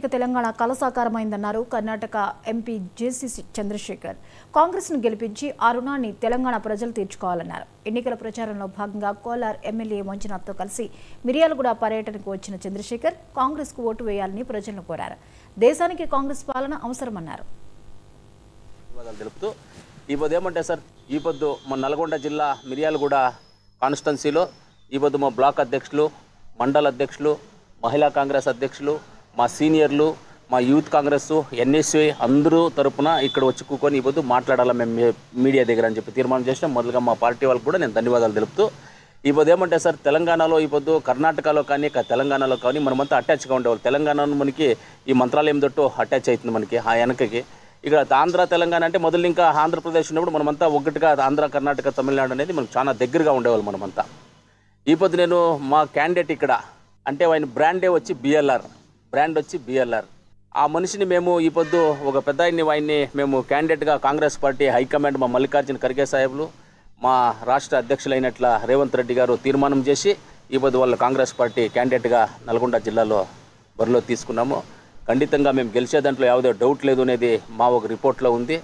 ఇక తెలంగాణ కళ సాకారమైందన్నారు కర్ణాటక ఎంపీ జేసీసీ చంద్రశేఖర్ కాంగ్రెస్ను గెలిపించి ఆ రుణాన్ని తెలంగాణ ప్రజలు తీర్చుకోవాలన్నారు ఎన్నికల ప్రచారంలో భాగంగా కోలార్ ఎమ్మెల్యే మంజునాథ్తో కలిసి మిర్యాలగూడ పర్యటనకు వచ్చిన చంద్రశేఖర్ కాంగ్రెస్కు ఓటు వేయాలని ప్రజలను కోరారు దేశానికి కాంగ్రెస్ పాలన అవసరమన్నారు తెలుపుతూ ఈ పొద్దు ఏమంటే సార్ ఈ పొద్దు నల్గొండ జిల్లా మిర్యాలగూడ కాన్స్టన్సీలో ఈ పొద్దు మా బ్లాక్ అధ్యక్షులు మండల అధ్యక్షులు మహిళా కాంగ్రెస్ అధ్యక్షులు మా సీనియర్లు మా యూత్ కాంగ్రెస్ ఎన్ఎస్ఏ అందరూ తరపున ఇక్కడ వచ్చి కూకొని ఇవ్వద్దు మాట్లాడాలా మేము మీడియా దగ్గర అని చెప్పి తీర్మానం చేసినాం మొదలుగా మా పార్టీ వాళ్ళకి కూడా నేను ధన్యవాదాలు తెలుపుతూ ఇవ్వదు ఏమంటే సార్ తెలంగాణలో ఇప్పుడు కర్ణాటకలో కానీ తెలంగాణలో కానీ మనమంతా అటాచ్గా ఉండేవాళ్ళు తెలంగాణను మనకి ఈ మంత్రాలయం తోటి అటాచ్ అవుతుంది మనకి ఆ వెనకకి ఇక్కడ ఆంధ్ర తెలంగాణ అంటే మొదలు ఇంకా ఆంధ్రప్రదేశ్ ఉన్నప్పుడు మనమంతా ఒకటిగా ఆంధ్ర కర్ణాటక తమిళనాడు అనేది మనకు చాలా దగ్గరగా ఉండేవాళ్ళు మనమంతా ఈ పొద్దు నేను మా క్యాండిడేట్ ఇక్కడ అంటే ఆయన బ్రాండే వచ్చి బిఎల్ఆర్ బ్రాండ్ వచ్చి బిఎల్ఆర్ ఆ మనిషిని మేము ఈ పొద్దు ఒక పెద్ద ఆయన్ని ఆయన్ని మేము క్యాండిడేట్గా కాంగ్రెస్ పార్టీ హైకమాండ్ మా మల్లికార్జున ఖర్గే సాహెబ్లు మా రాష్ట్ర అధ్యక్షులైనట్ల రేవంత్ రెడ్డి గారు తీర్మానం చేసి ఈ పొద్దు వాళ్ళు కాంగ్రెస్ పార్టీ క్యాండిడేట్గా నల్గొండ జిల్లాలో బరిలో తీసుకున్నాము ఖండితంగా మేము గెలిచే దాంట్లో ಯಾವುದೇ డౌట్ లేదు అనేది మా ఒక రిపోర్ట్లో ఉంది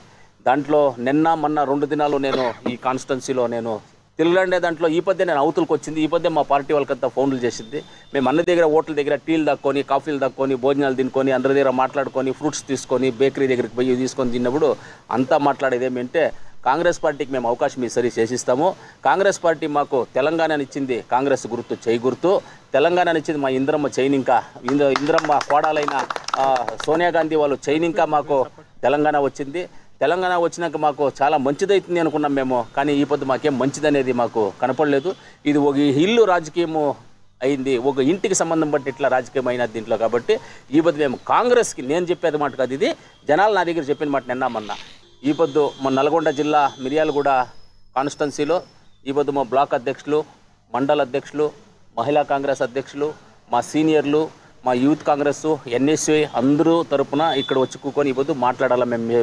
దాంట్లో నిన్న మొన్న రెండు దినాలు నేను ఈ కాన్స్టిట్యున్సీలో నేను తిరగలండే దాంట్లో ఈ పద్యం నేను అవతలకు వచ్చింది ఈ పద్యం మా పార్టీ వాళ్ళకంతా ఫోన్లు చేసింది మేము అన్న దగ్గర హోటల్ దగ్గర టీలు దక్కొని కాఫీలు దాక్కొని భోజనాలు తినుకొని అందరి దగ్గర మాట్లాడుకొని ఫ్రూట్స్ తీసుకొని బేకరీ దగ్గరికి పోయి తీసుకొని తిన్నప్పుడు అంతా మాట్లాడేది ఏమంటే కాంగ్రెస్ పార్టీకి మేము అవకాశం మీ సరి చేసిస్తాము కాంగ్రెస్ పార్టీ మాకు తెలంగాణని ఇచ్చింది కాంగ్రెస్ గుర్తు చేయి గుర్తు తెలంగాణని ఇచ్చింది మా ఇంద్రమ్మ చైన్ ఇంకా ఇంద్ర ఇంద్రమ్మ కోడాలైన సోనియా గాంధీ వాళ్ళు చైన్ ఇంకా మాకు తెలంగాణ వచ్చింది తెలంగాణ వచ్చినాక మాకు చాలా మంచిదైతుంది అనుకున్నాం మేము కానీ ఈ పొద్దు మాకేం మంచిదనేది మాకు కనపడలేదు ఇది ఒక ఇల్లు రాజకీయము అయింది ఒక ఇంటికి సంబంధం బట్టి ఇట్లా రాజకీయం అయినది దీంట్లో కాబట్టి ఈ పొద్దు మేము కాంగ్రెస్కి నేను చెప్పేది మాట కాదు ఇది జనాలు నా దగ్గర చెప్పిన మాట నిన్నామన్నా ఈ పొద్దు మా నల్గొండ జిల్లా మిర్యాలగూడ కాన్స్టిట్యున్సీలో ఈ పొద్దు మా బ్లాక్ అధ్యక్షులు మండల అధ్యక్షులు మహిళా కాంగ్రెస్ అధ్యక్షులు మా సీనియర్లు మా యూత్ కాంగ్రెస్ ఎన్ఎస్ఏ అందరూ తరపున ఇక్కడ వచ్చి కూకొని ఈ పొద్దు మాట్లాడాలా మేము